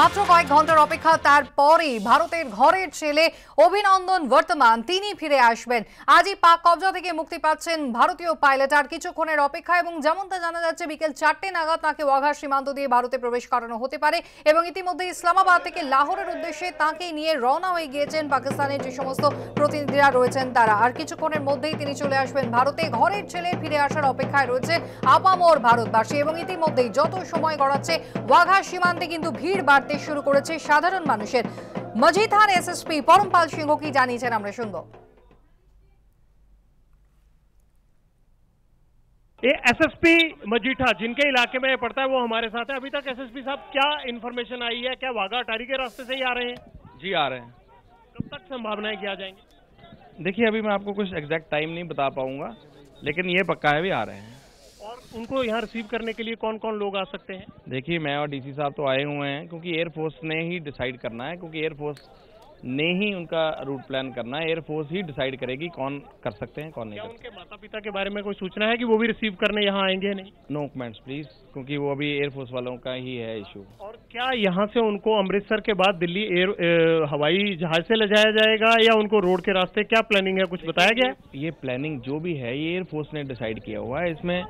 মাত্র কয়েক ঘন্টার অপেক্ষা তারপরেই ভারতের ঘরের ছেলে অভিনন্দন বর্তমান তিনি ফিরে আসবেন আজই পাক কবজা থেকে মুক্তি পাচ্ছেন ভারতীয় পাইলট আর কিছুক্ষণের অপেক্ষা এবং যেমনটা জানা যাচ্ছে বিকেল চারটে নাগাদ তাঁকে ওয়াঘা সীমান্ত দিয়ে ভারতে প্রবেশ করানো হতে পারে এবং ইতিমধ্যে ইসলামাবাদ থেকে লাহোরের উদ্দেশ্যে তাঁকে নিয়ে রওনা হয়ে গিয়েছেন পাকিস্তানের যে সমস্ত প্রতিনিধিরা রয়েছেন তারা আর কিছুক্ষণের মধ্যেই তিনি চলে আসবেন ভারতে ঘরের ছেলে ফিরে আসার অপেক্ষায় রয়েছে আপামর ভারতবাসী এবং ইতিমধ্যেই যত সময় গড়াচ্ছে ওয়াঘা সীমান্তে কিন্তু ভিড় বাড়ছে কাটতে শুরু করেছে সাধারণ মানুষের एस এসএসপি পরমপাল সিংহ কি জানিয়েছেন আমরা শুনবো ये एसएसपी मजीठा जिनके इलाके में पड़ता है वो हमारे साथ है अभी तक एसएसपी साहब क्या इन्फॉर्मेशन आई है क्या वाघा अटारी के रास्ते से ही आ रहे हैं जी आ रहे हैं कब तक संभावनाएं क्या जाएंगे देखिए अभी मैं आपको कुछ एग्जैक्ट टाइम नहीं बता पाऊंगा लेकिन ये पक्का है भी आ रहे हैं उनको यहाँ रिसीव करने के लिए कौन कौन लोग आ सकते हैं देखिए मैं और डीसी साहब तो आए हुए हैं क्योंकि एयरफोर्स ने ही डिसाइड करना है क्योंकि एयरफोर्स ने ही उनका रूट प्लान करना है एयरफोर्स ही डिसाइड करेगी कौन कर सकते हैं कौन नहीं कर उनके माता पिता के बारे में कोई सूचना है कि वो भी रिसीव करने यहाँ आएंगे नहीं नो कमेंट्स प्लीज क्योंकि वो अभी एयरफोर्स वालों का ही है इशू और क्या यहाँ से उनको अमृतसर के बाद दिल्ली एयर हवाई जहाज से ले जाया जाएगा या उनको रोड के रास्ते क्या प्लानिंग है कुछ बताया गया ये प्लानिंग जो भी है ये एयरफोर्स ने डिसाइड किया हुआ है इसमें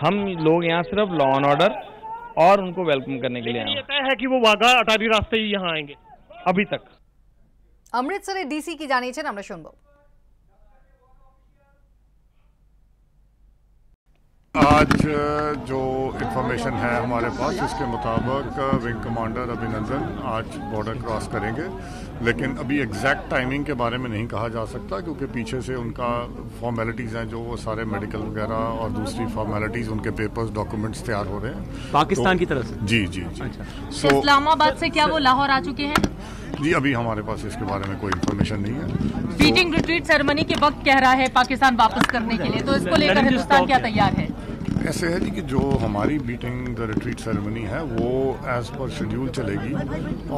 हम लोग यहाँ सिर्फ लॉ एंड ऑर्डर और उनको वेलकम करने के लिए आए है कि वो वाघा अटारी रास्ते ही यहाँ आएंगे अभी तक अमृतसर ডিসি की জানিয়েছেন सुनब आज जो इन्फॉर्मेशन है हमारे पास उसके मुताबिक विंग uh, कमांडर अभिनंदन आज बॉर्डर क्रॉस करेंगे लेकिन अभी एग्जैक्ट टाइमिंग के बारे में नहीं कहा जा सकता क्योंकि पीछे से उनका फॉर्मेलिटीज़ हैं जो वो सारे मेडिकल वगैरह और दूसरी फॉर्मेलिटीज़ उनके पेपर्स डॉक्यूमेंट्स तैयार हो रहे हैं पाकिस्तान तो, की तरफ से जी जी जी अच्छा। so, इस्लामाबाद से क्या वो लाहौर आ चुके हैं जी अभी हमारे पास इसके बारे में कोई इन्फॉर्मेशन नहीं है बीटिंग रिट्रीट सेरेमनी के वक्त कह रहा है पाकिस्तान वापस करने के लिए तो इसको लेकर हिंदुस्तान क्या तैयार है ऐसे है जी कि जो हमारी मीटिंग द रिट्रीट सेरेमनी है वो एज पर शेड्यूल चलेगी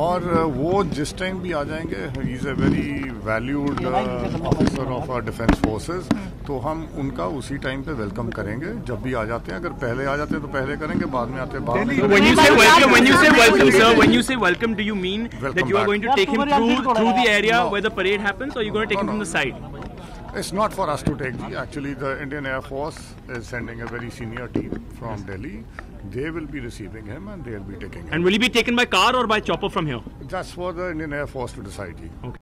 और uh, वो जिस टाइम भी आ जाएंगे is a very valued officer of our defence forces तो हम उनका उसी टाइम पे वेलकम करेंगे जब भी आ जाते हैं अगर पहले आ जाते हैं तो पहले करेंगे बाद में आते बाद It's not for us to take. Actually, the Indian Air Force is sending a very senior team from Delhi. They will be receiving him and they'll be taking him. And will he be taken by car or by chopper from here? That's for the Indian Air Force to decide. Okay.